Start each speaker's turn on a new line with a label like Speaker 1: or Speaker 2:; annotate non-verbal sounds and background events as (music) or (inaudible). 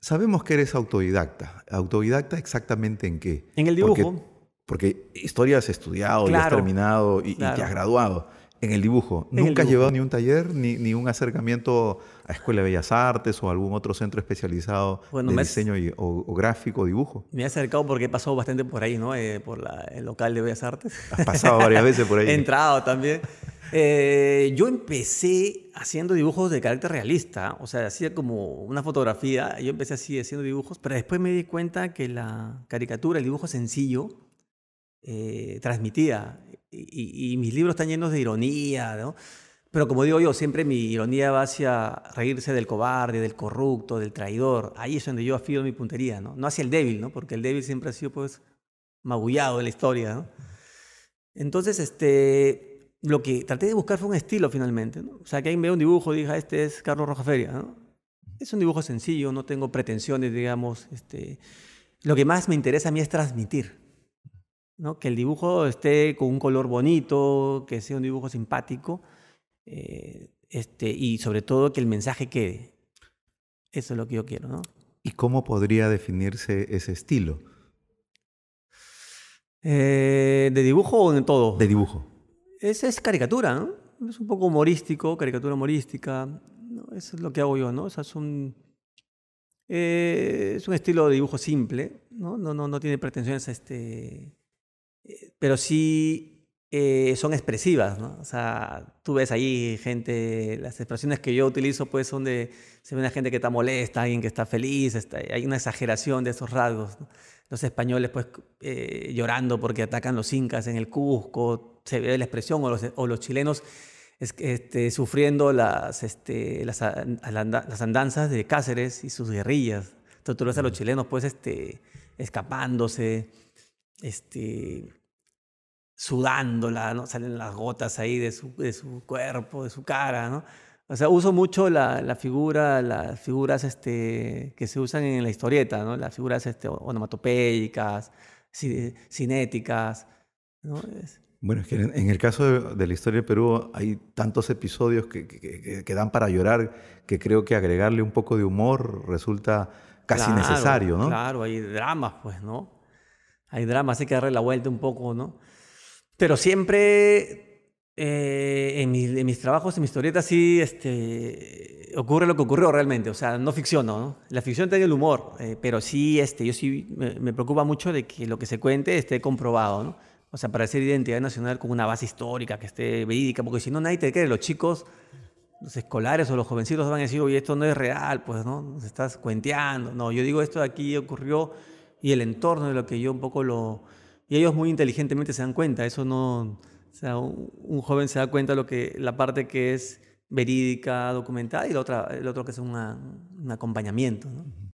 Speaker 1: Sabemos que eres autodidacta. ¿Autodidacta exactamente en qué? En el dibujo. Porque, historias historia has estudiado, y has terminado y, te has graduado. En el dibujo. Nunca has llevado ni un taller ni, ni, un acercamiento a Escuela de Bellas Artes o algún otro centro especializado en de diseño o, gráfico o dibujo.
Speaker 2: Me he acercado porque he pasado bastante por ahí, ¿no? Eh, por el local de Bellas Artes. Has pasado varias veces por (laughs) ahí. he entrado también. Eh, yo empecé haciendo dibujos de carácter realista, o sea, hacía como una fotografía, yo empecé así haciendo dibujos, pero después me di cuenta que la caricatura, el dibujo sencillo, eh, transmitía, y, mis libros están llenos de ironía, ¿no? Pero como digo yo, siempre mi ironía va hacia reírse del cobarde, del corrupto, del traidor, ahí es donde yo afío mi puntería, ¿no? No hacia el débil, ¿no? Porque el débil siempre ha sido, pues, magullado en la historia, ¿no? Entonces, este lo que traté de buscar fue un estilo finalmente. O sea, que ahí veo un dibujo, diga, este es Carlos Rojaferia. ¿no? Es un dibujo sencillo, no tengo pretensiones, digamos. Este, lo que más me interesa a mí es transmitir. ¿no? Que el dibujo esté con un color bonito, que sea un dibujo simpático. Eh, este, y sobre todo que el mensaje quede. Eso es lo que yo quiero,
Speaker 1: ¿Y cómo podría definirse ese estilo?
Speaker 2: Eh, ¿De dibujo o de todo? De dibujo es, es caricatura, ¿no? Es un poco humorístico, caricatura humorística. ¿no? Eso es lo que hago yo, ¿no? O es un, eh, es un estilo de dibujo simple, ¿no? No, no, no tiene pretensiones a este... Eh, pero sí eh, son expresivas, O sea, tú ves ahí gente, las expresiones que yo utilizo pues son de, se ve una gente que está molesta, alguien que está feliz, hay una exageración de esos rasgos, Los españoles pues eh, llorando porque atacan los incas en el Cusco, se ve la expresión, o los, o los chilenos este, sufriendo las, este, las, andanzas de Cáceres y sus guerrillas. Tú tú ves a los chilenos pues este, escapándose, este, sudándola, ¿no? Salen las gotas ahí de su, de su cuerpo, de su cara, ¿no? O sea, uso mucho la, figura, las figuras este, que se usan en la historieta, ¿no? Las figuras este, onomatopeicas, cinéticas, ¿no?
Speaker 1: bueno, es que en el caso de, la historia de Perú hay tantos episodios que, que, dan para llorar que creo que agregarle un poco de humor resulta casi necesario, ¿no?
Speaker 2: Claro, hay dramas, pues, ¿no? Hay dramas, hay que darle la vuelta un poco, ¿no? Pero siempre eh, en, mis trabajos, en mis historietas, sí este, ocurre lo que ocurrió realmente. O sea, no ficciono, ¿no? La ficción tiene el humor, eh, pero sí, este, yo sí me, preocupa mucho de que lo que se cuente esté comprobado, ¿no? O sea, para hacer identidad nacional con una base histórica que esté verídica, porque si no, nadie te cree. Los chicos, los escolares o los jovencitos van a decir, oye, esto no es real, pues, ¿no? Nos estás cuenteando. No, yo digo, esto de aquí ocurrió y el entorno de lo que yo un poco lo y ellos muy inteligentemente se dan cuenta, eso no, sea, un, joven se da cuenta lo que, la parte que es verídica, documentada, y la otra, el otro que es un acompañamiento.